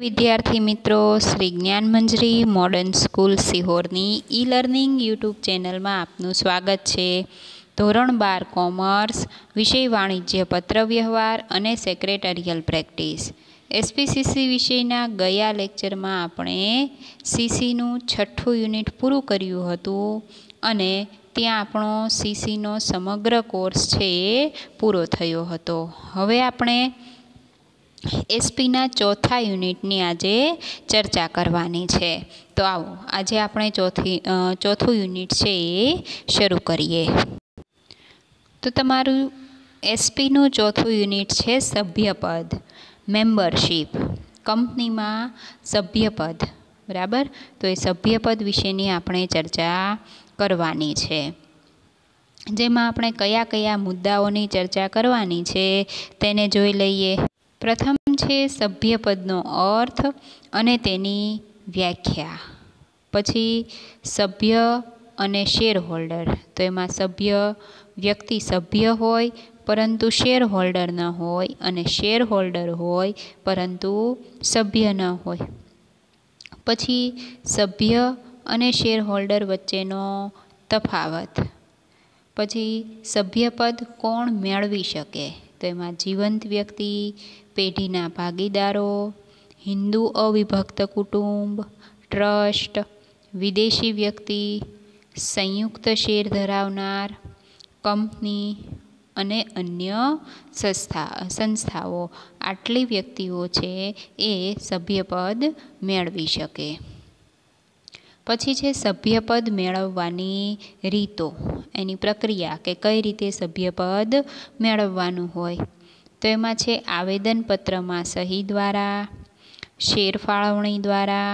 વિદ્યાર્થી મિત્રો Shri Gyan Manjari modern school સિહોરની ઈ લર્નિંગ યુટ્યુબ ચેનલમાં આપનું સ્વાગત છે ધોરણ બાર કોમર્સ વિષય વાણિજ્ય પત્ર વ્યવહાર અને સેક્રેટરિયલ પ્રેક્ટિસ એસપીસીસી વિષયના ગયા લેક્ચરમાં આપણે સીસીનું છઠ્ઠું યુનિટ પૂરું કર્યું હતું અને ત્યાં આપણો સીસીનો સમગ્ર કોર્સ છે એ પૂરો થયો હતો હવે આપણે એસપીના ચોથા યુનિટની આજે ચર્ચા કરવાની છે તો આવો આજે આપણે ચોથી ચોથું યુનિટ છે એ શરૂ કરીએ તો તમારું એસપીનું ચોથું યુનિટ છે સભ્યપદ મેમ્બરશીપ કંપનીમાં સભ્યપદ બરાબર તો એ સભ્યપદ વિશેની આપણે ચર્ચા કરવાની છે જેમાં આપણે કયા કયા મુદ્દાઓની ચર્ચા કરવાની છે તેને જોઈ લઈએ પ્રથમ છે સભ્યપદનો અર્થ અને તેની વ્યાખ્યા પછી સભ્ય અને શેર હોલ્ડર તો એમાં સભ્ય વ્યક્તિ સભ્ય હોય પરંતુ શેર હોલ્ડર ન હોય અને શેર હોલ્ડર હોય પરંતુ સભ્ય ન હોય પછી સભ્ય અને શેર હોલ્ડર વચ્ચેનો તફાવત પછી સભ્યપદ કોણ મેળવી શકે તેમાં જીવંત વ્યક્તિ પેઢીના ભાગીદારો હિન્દુ અવિભક્ત કુટુંબ ટ્રસ્ટ વિદેશી વ્યક્તિ સંયુક્ત શેર ધરાવનાર કંપની અને અન્ય સંસ્થા સંસ્થાઓ આટલી વ્યક્તિઓ છે એ સભ્યપદ મેળવી શકે પછી છે સભ્યપદ મેળવવાની રીતો એની પ્રક્રિયા કે કઈ રીતે સભ્યપદ મેળવવાનું હોય તો એમાં છે આવેદનપત્રમાં સહી દ્વારા શેરફાળવણી દ્વારા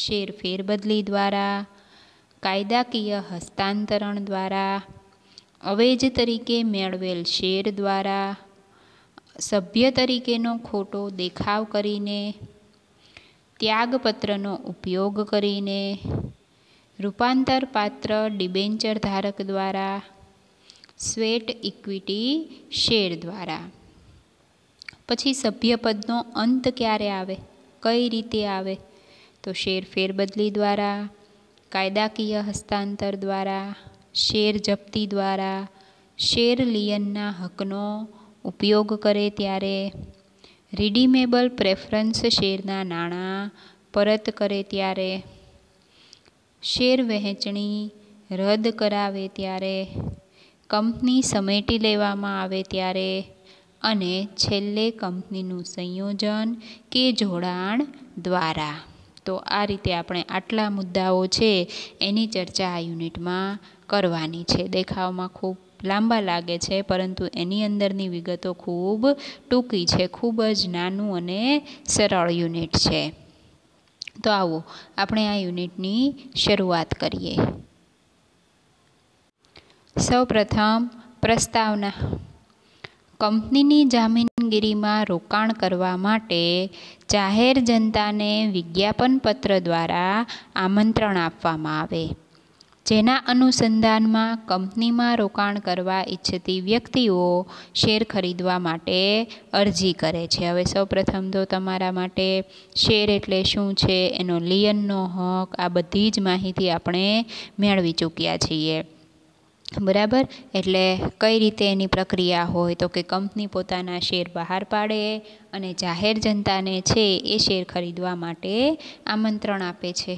શેર ફેરબદલી દ્વારા કાયદાકીય હસ્તાંતરણ દ્વારા અવેજ તરીકે મેળવેલ શેર દ્વારા સભ્ય તરીકેનો ખોટો દેખાવ કરીને ત્યાગપત્રનો ઉપયોગ કરીને રૂપાંતર પાત્ર ડિબેન્ચર ધારક દ્વારા સ્વેટ ઇક્વિટી શેર દ્વારા પછી સભ્યપદનો અંત ક્યારે આવે કઈ રીતે આવે તો શેર ફેરબદલી દ્વારા કાયદાકીય હસ્તાંતર દ્વારા શેર જપ્તી દ્વારા શેર લિયનના હકનો ઉપયોગ કરે ત્યારે રિડીમેબલ પ્રેફરન્સ શેરના નાણાં પરત કરે ત્યારે શેર વહેંચણી રદ કરાવે ત્યારે કંપની સમેટી લેવામાં આવે ત્યારે અને છેલ્લે કંપનીનું સંયોજન કે જોડાણ દ્વારા તો આ રીતે આપણે આટલા મુદ્દાઓ છે એની ચર્ચા આ યુનિટમાં કરવાની છે દેખાવમાં ખૂબ લાંબા લાગે છે પરંતુ એની અંદરની વિગતો ખૂબ ટૂંકી છે ખૂબ જ નાનું અને સરળ યુનિટ છે તો આવો આપણે આ યુનિટની શરૂઆત કરીએ સૌપ્રથમ પ્રસ્તાવના કંપનીની જામીનગીરીમાં રોકાણ કરવા માટે જાહેર જનતાને વિજ્ઞાપન પત્ર દ્વારા આમંત્રણ આપવામાં આવે જેના અનુસંધાનમાં કંપનીમાં રોકાણ કરવા ઈચ્છતી વ્યક્તિઓ શેર ખરીદવા માટે અરજી કરે છે હવે સૌપ્રથમ તો તમારા માટે શેર એટલે શું છે એનો લિયનનો હક આ બધી જ માહિતી આપણે મેળવી ચૂક્યા છીએ બરાબર એટલે કઈ રીતે એની પ્રક્રિયા હોય તો કે કંપની પોતાના શેર બહાર પાડે અને જાહેર જનતાને છે એ શેર ખરીદવા માટે આમંત્રણ આપે છે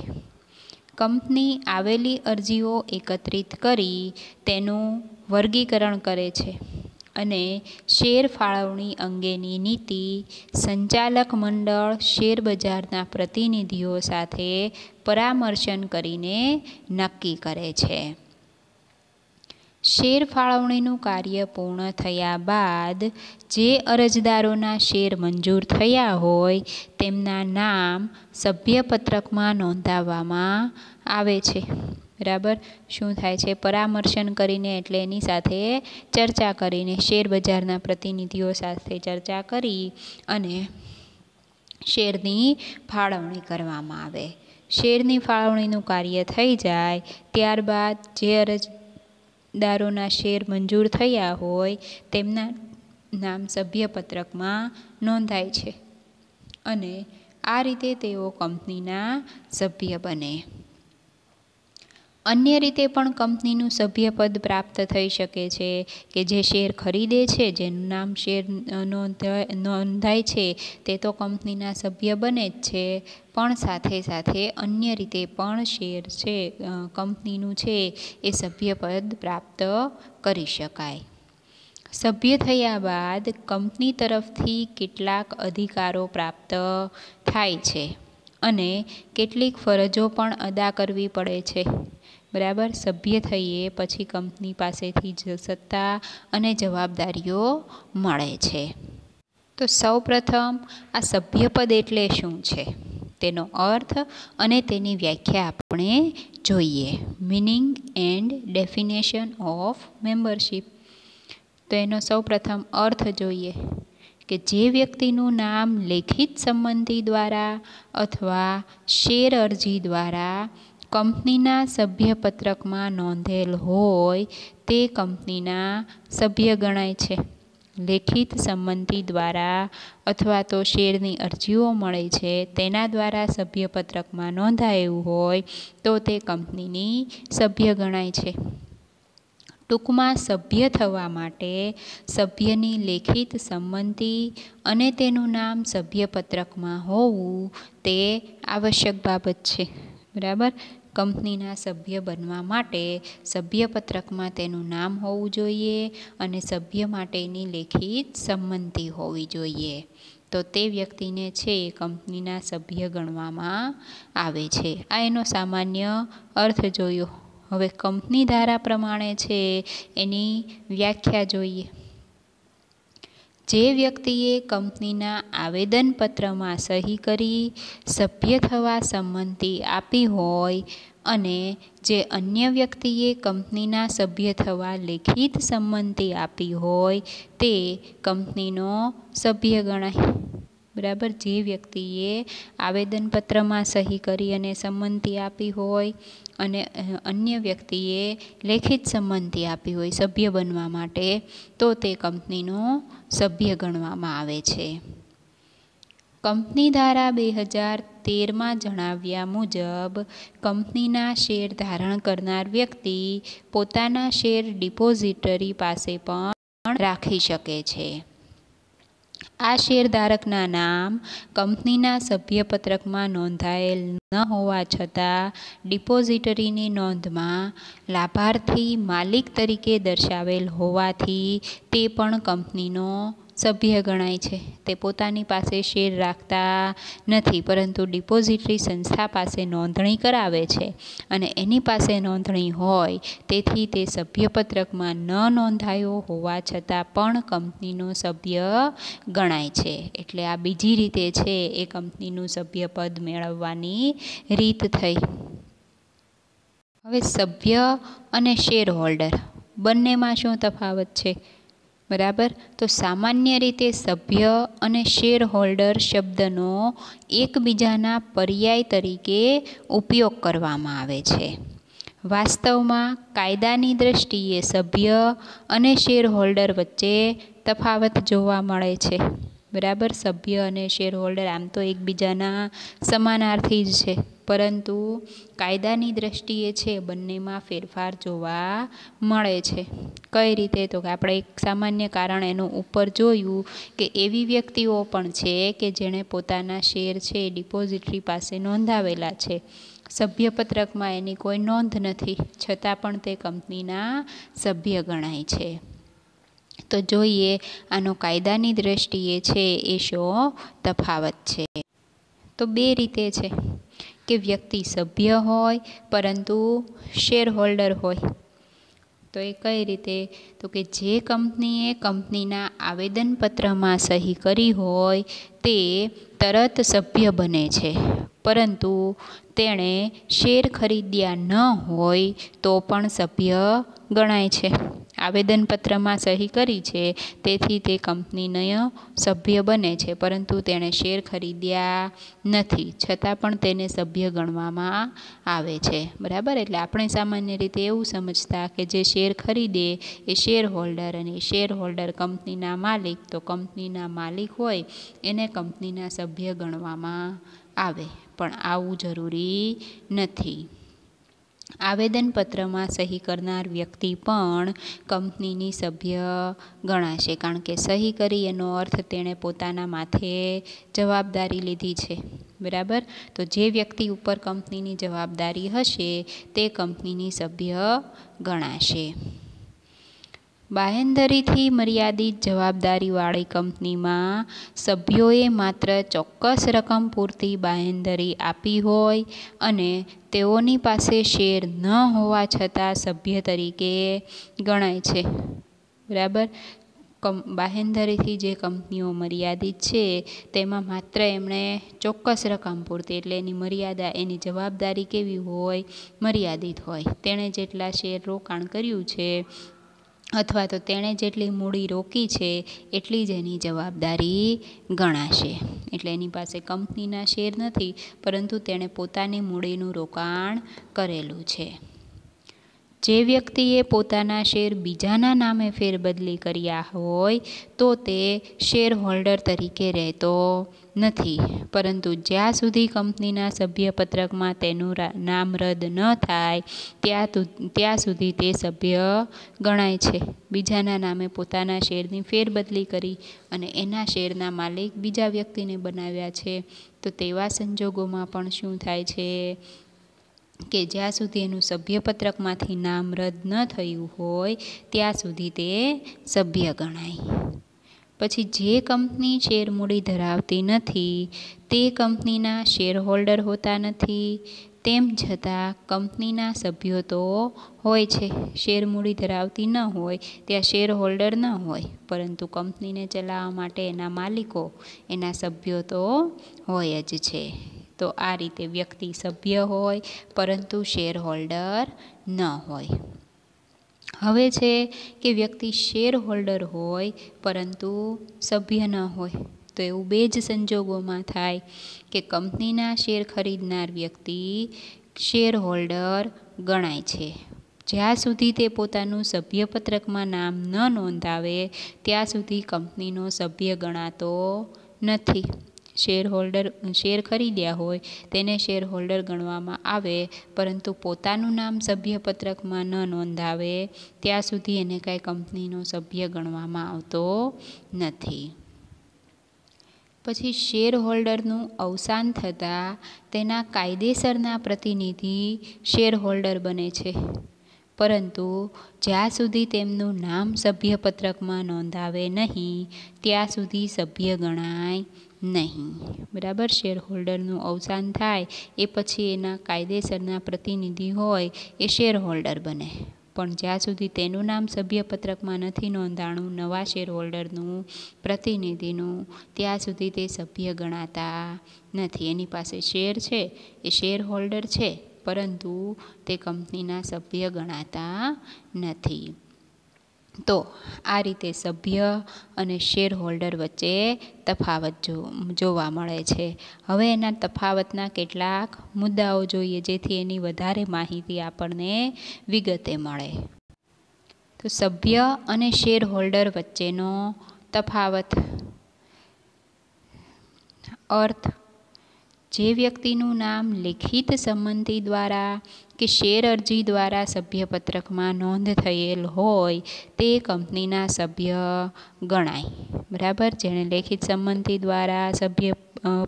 કંપની આવેલી અરજીઓ એકત્રિત કરી તેનું વર્ગીકરણ કરે છે અને શેર ફાળવણી અંગેની નીતિ સંચાલક મંડળ શેર બજારના પ્રતિનિધિઓ સાથે પરામર્શન કરીને નક્કી કરે છે શેર ફાળવણીનું કાર્ય પૂર્ણ થયા બાદ જે અરજદારોના શેર મંજૂર થયા હોય તેમના નામ સભ્યપત્રકમાં નોંધાવવામાં આવે છે બરાબર શું થાય છે પરામર્શન કરીને એટલે એની સાથે ચર્ચા કરીને શેરબજારના પ્રતિનિધિઓ સાથે ચર્ચા કરી અને શેરની ફાળવણી કરવામાં આવે શેરની ફાળવણીનું કાર્ય થઈ જાય ત્યારબાદ જે અરજ દારોના શેર મંજૂર થયા હોય તેમના નામ સભ્યપત્રકમાં નોંધાય છે અને આ રીતે તેઓ કંપનીના સભ્ય બને અન્ય રીતે પણ કંપનીનું સભ્યપદ પ્રાપ્ત થઈ શકે છે કે જે શેર ખરીદે છે જેનું નામ શેર નોંધાય છે તે તો કંપનીના સભ્ય બને જ છે પણ સાથે સાથે અન્ય રીતે પણ શેર છે કંપનીનું છે એ સભ્યપદ પ્રાપ્ત કરી શકાય સભ્ય થયા બાદ કંપની તરફથી કેટલાક અધિકારો પ્રાપ્ત થાય છે અને કેટલીક ફરજો પણ અદા કરવી પડે છે બરાબર સભ્ય થઈએ પછી કંપની પાસેથી જ સત્તા અને જવાબદારીઓ મળે છે તો સૌપ્રથમ આ સભ્યપદ એટલે શું છે તેનો અર્થ અને તેની વ્યાખ્યા આપણે જોઈએ meaning and definition of membership તો એનો સૌપ્રથમ અર્થ જોઈએ કે જે વ્યક્તિનું નામ લેખિત સંમતિ દ્વારા અથવા શેર અરજી દ્વારા કંપનીના સભ્યપત્રકમાં નોંધેલ હોય તે કંપનીના સભ્ય ગણાય છે લેખિત સંમતિ દ્વારા અથવા તો શેરની અરજીઓ મળે છે તેના દ્વારા સભ્યપત્રકમાં નોંધાયું હોય તો તે કંપનીની સભ્ય ગણાય છે ટૂંકમાં સભ્ય થવા માટે સભ્યની લેખિત સંમતિ અને તેનું નામ સભ્યપત્રકમાં હોવું તે આવશ્યક બાબત છે બરાબર કંપનીના સભ્ય બનવા માટે સભ્યપત્રકમાં તેનું નામ હોવું જોઈએ અને સભ્ય માટેની લેખિત સંમતિ હોવી જોઈએ તો તે વ્યક્તિને છે કંપનીના સભ્ય ગણવામાં આવે છે આ એનો સામાન્ય અર્થ જોયો હવે કંપની ધારા પ્રમાણે છે એની વ્યાખ્યા જોઈએ જે વ્યક્તિએ કંપનીના આવેદનપત્રમાં સહી કરી સભ્ય થવા સંમતિ આપી હોય અને જે અન્ય વ્યક્તિએ કંપનીના સભ્ય થવા લેખિત સંમતિ આપી હોય તે કંપનીનો સભ્ય ગણાય બરાબર જે વ્યક્તિએ આવેદનપત્રમાં સહી કરી અને સંમતિ આપી હોય અને અન્ય વ્યક્તિએ લેખિત સંમતિ આપી હોય સભ્ય બનવા માટે તો તે કંપનીનો સભ્ય ગણવામાં આવે છે કંપની ધારા બે હજાર તેરમાં જણાવ્યા મુજબ કંપનીના શેર ધારણ કરનાર વ્યક્તિ પોતાના શેર ડિપોઝિટરી પાસે પણ રાખી શકે છે આ શેરધારકના નામ કંપનીના સભ્યપત્રકમાં નોંધાયેલ ન હોવા છતાં ડિપોઝિટરીની નોંધમાં લાભાર્થી માલિક તરીકે દર્શાવેલ હોવાથી તે પણ કંપનીનો સભ્ય ગણાય છે તે પોતાની પાસે શેર રાખતા નથી પરંતુ ડિપોઝિટરી સંસ્થા પાસે નોંધણી કરાવે છે અને એની પાસે નોંધણી હોય તેથી તે સભ્યપત્રકમાં ન નોંધાયો હોવા છતાં પણ કંપનીનો સભ્ય ગણાય છે એટલે આ બીજી રીતે છે એ કંપનીનું સભ્યપદ મેળવવાની રીત થઈ હવે સભ્ય અને શેર હોલ્ડર બંનેમાં શું તફાવત છે બરાબર તો સામાન્ય રીતે સભ્ય અને શેરહોલ્ડર શબ્દનો એકબીજાના પર્યાય તરીકે ઉપયોગ કરવામાં આવે છે વાસ્તવમાં કાયદાની દૃષ્ટિએ સભ્ય અને શેરહોલ્ડર વચ્ચે તફાવત જોવા મળે છે બરાબર સભ્ય અને શેરહોલ્ડર આમ તો એકબીજાના સમાનાર્થી જ છે પરંતુ કાયદાની દૃષ્ટિએ છે બંનેમાં ફેરફાર જોવા મળે છે કઈ રીતે તો કે આપણે એક સામાન્ય કારણ એનું ઉપર જોયું કે એવી વ્યક્તિઓ પણ છે કે જેણે પોતાના શેર છે ડિપોઝિટરી પાસે નોંધાવેલા છે સભ્યપત્રકમાં એની કોઈ નોંધ નથી છતાં પણ તે કંપનીના સભ્ય ગણાય છે તો જોઈએ આનો કાયદાની દ્રષ્ટિએ છે એ શો તફાવત છે તો બે રીતે છે કે વ્યક્તિ સભ્ય હોય પરંતુ શેર હોલ્ડર હોય તો એ કઈ રીતે તો કે જે કંપનીએ કંપનીના આવેદનપત્રમાં સહી કરી હોય તે તરત સભ્ય બને છે પરંતુ તેણે શેર ખરીદ્યા ન હોય તો પણ સભ્ય ગણાય છે આવેદનપત્રમાં સહી કરી છે તેથી તે કંપનીનો સભ્ય બને છે પરંતુ તેણે શેર ખરીદ્યા નથી છતાં પણ તેને સભ્ય ગણવામાં આવે છે બરાબર એટલે આપણે સામાન્ય રીતે એવું સમજતા કે જે શેર ખરીદે એ શેર હોલ્ડર અને શેર હોલ્ડર કંપનીના માલિક તો કંપનીના માલિક હોય એને કંપનીના સભ્ય ગણવામાં આવે પણ આવું જરૂરી નથી આવેદનપત્રમાં સહી કરનાર વ્યક્તિ પણ કંપનીની સભ્ય ગણાશે કારણ કે સહી કરી એનો અર્થ તેણે પોતાના માથે જવાબદારી લીધી છે બરાબર તો જે વ્યક્તિ ઉપર કંપનીની જવાબદારી હશે તે કંપનીની સભ્ય ગણાશે બાહેંધરીથી મર્યાદિત જવાબદારીવાળી કંપનીમાં સભ્યોએ માત્ર ચોક્કસ રકમ પૂરતી બાહેંધરી આપી હોય અને તેઓની પાસે શેર ન હોવા છતાં સભ્ય તરીકે ગણાય છે બરાબર કમ બાહેંધરીથી જે કંપનીઓ મર્યાદિત છે તેમાં માત્ર એમણે ચોક્કસ રકમ પૂરતી એટલે એની મર્યાદા એની જવાબદારી કેવી હોય મર્યાદિત હોય તેણે જેટલા શેર રોકાણ કર્યું છે અથવા તો તેણે જેટલી મૂડી રોકી છે એટલી જ એની જવાબદારી ગણાશે એટલે એની પાસે કંપનીના શેર નથી પરંતુ તેણે પોતાની મૂડીનું રોકાણ કરેલું છે જે વ્યક્તિએ પોતાના શેર બીજાના નામે ફેરબદલી કર્યા હોય તો તે શેર હોલ્ડર તરીકે રહેતો નથી પરંતુ જ્યાં સુધી કંપનીના સભ્યપત્રકમાં તેનું નામ રદ ન થાય ત્યાં ત્યાં સુધી તે સભ્ય ગણાય છે બીજાના નામે પોતાના શેરની ફેરબદલી કરી અને એના શેરના માલિક બીજા વ્યક્તિને બનાવ્યા છે તો તેવા સંજોગોમાં પણ શું થાય છે કે જ્યાં સુધી એનું સભ્યપત્રકમાંથી નામ રદ ન થયું હોય ત્યાં સુધી તે સભ્ય ગણાય પછી જે કંપની શેર મૂડી ધરાવતી નથી તે કંપનીના શેરહોલ્ડર હોતા નથી તેમ છતાં કંપનીના સભ્યો તો હોય છે શેર મૂડી ધરાવતી ન હોય ત્યાં શેરહોલ્ડર ન હોય પરંતુ કંપનીને ચલાવવા માટે એના માલિકો એના સભ્યો તો હોય જ છે તો આ રીતે વ્યક્તિ સભ્ય હોય પરંતુ શેર હોલ્ડર ન હોય હવે છે કે વ્યક્તિ શેર હોલ્ડર હોય પરંતુ સભ્ય ન હોય તો એવું બે જ સંજોગોમાં થાય કે કંપનીના શેર ખરીદનાર વ્યક્તિ શેર હોલ્ડર ગણાય છે જ્યાં સુધી તે પોતાનું સભ્યપત્રકમાં નામ ન નોંધાવે ત્યાં સુધી કંપનીનો સભ્ય ગણાતો નથી શેરહોલ્ડર શેર ખરીદ્યા હોય તેને શેરહોલ્ડર ગણવામાં આવે પરંતુ પોતાનું નામ સભ્યપત્રકમાં ન નોંધાવે ત્યાં સુધી એને કાંઈ કંપનીનો સભ્ય ગણવામાં આવતો નથી પછી શેરહોલ્ડરનું અવસાન થતાં તેના કાયદેસરના પ્રતિનિધિ શેરહોલ્ડર બને છે પરંતુ જ્યાં સુધી તેમનું નામ સભ્યપત્રકમાં નોંધાવે નહીં ત્યાં સુધી સભ્ય ગણાય નહીં બરાબર શેરહોલ્ડરનું અવસાન થાય એ પછી એના કાયદેસરના પ્રતિનિધિ હોય એ શેરહોલ્ડર બને પણ જ્યાં સુધી તેનું નામ સભ્યપત્રકમાં નથી નોંધાણું નવા શેરહોલ્ડરનું પ્રતિનિધિનું ત્યાં સુધી તે સભ્ય ગણાતા નથી એની પાસે શેર છે એ શેરહોલ્ડર છે પરંતુ તે કંપનીના સભ્ય ગણાતા નથી તો આ રીતે સભ્ય અને શેર હોલ્ડર વચ્ચે તફાવત જો જોવા મળે છે હવે એના તફાવતના કેટલાક મુદ્દાઓ જોઈએ જેથી એની વધારે માહિતી આપણને વિગતે મળે તો સભ્ય અને શેર હોલ્ડર વચ્ચેનો તફાવત અર્થ જે વ્યક્તિનું નામ લેખિત સંમતિ દ્વારા કે શેર અરજી દ્વારા સભ્યપત્રકમાં નોંધ થયેલ હોય તે કંપનીના સભ્ય ગણાય બરાબર જેણે લેખિત સંમતિ દ્વારા સભ્ય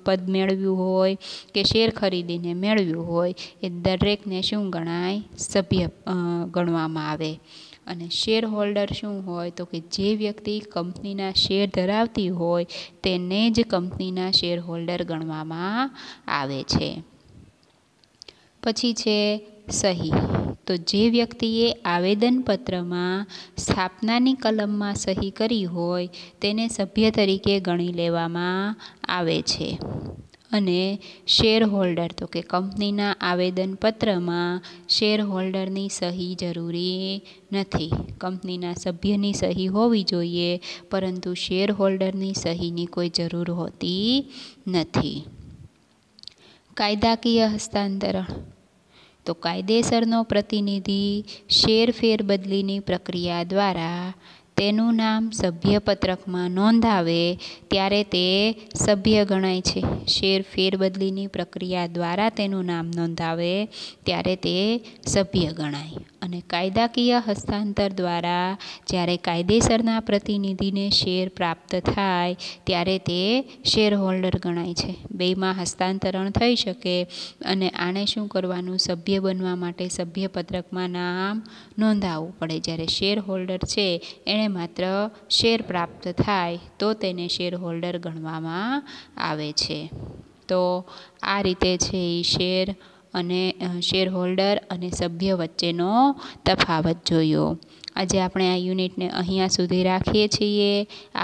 પદ મેળવ્યું હોય કે શેર ખરીદીને મેળવ્યું હોય એ દરેકને શું ગણાય સભ્ય ગણવામાં આવે અને શેર હોલ્ડર શું હોય તો કે જે વ્યક્તિ કંપનીના શેર ધરાવતી હોય તેને જ કંપનીના શેર હોલ્ડર ગણવામાં આવે છે પછી છે સહી તો જે વ્યક્તિએ આવેદનપત્રમાં સ્થાપનાની કલમમાં સહી કરી હોય તેને સભ્ય તરીકે ગણી લેવામાં આવે છે અને શેરહોલ્ડર તો કે કંપનીના આવેદનપત્રમાં શેરહોલ્ડરની સહી જરૂરી નથી કંપનીના સભ્યની સહી હોવી જોઈએ પરંતુ શેરહોલ્ડરની સહીની કોઈ જરૂર હોતી નથી કાયદાકીય હસ્તાંતરણ તો કાયદેસરનો પ્રતિનિધિ શેરફેર બદલીની પ્રક્રિયા દ્વારા તેનું નામ સભ્યપત્રકમાં નોંધાવે ત્યારે તે સભ્ય ગણાય છે શેર ફેરબદલીની પ્રક્રિયા દ્વારા તેનું નામ નોંધાવે ત્યારે તે સભ્ય ગણાય અને કાયદાકીય હસ્તાંતર દ્વારા જ્યારે કાયદેસરના પ્રતિનિધિને શેર પ્રાપ્ત થાય ત્યારે તે શેરહોલ્ડર ગણાય છે બેમાં હસ્તાંતરણ થઈ શકે અને આને શું કરવાનું સભ્ય બનવા માટે સભ્યપત્રકમાં નામ નોંધાવવું પડે જ્યારે શેરહોલ્ડર છે એણે માત્ર શેર પ્રાપ્ત થાય તો તેને શેરહોલ્ડર ગણવામાં આવે છે તો આ રીતે છે એ શેર અને શેરહોલ્ડર અને સભ્ય વચ્ચેનો તફાવત જોયો આજે આપણે આ યુનિટને અહીંયા સુધી રાખીએ છીએ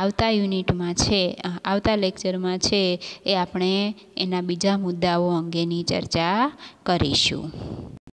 આવતા યુનિટમાં છે આવતા લેક્ચરમાં છે એ આપણે એના બીજા મુદ્દાઓ અંગેની ચર્ચા કરીશું